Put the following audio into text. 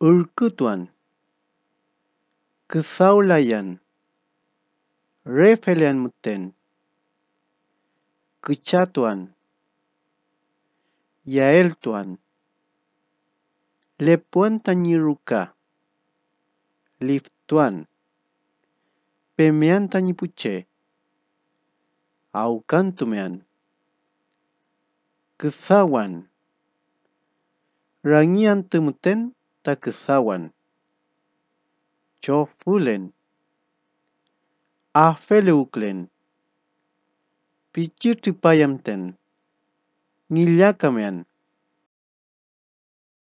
Urkutuan Kesaulayan Refelian Muten Kecatuan Yael Tuan Lepuan Tanyiruka tuan, pemian Tanyipuche Aukantumean Kesawan Rangian Temuten Kesawan taksawan chofulen afeluklen pichitipayamten ngilyakamen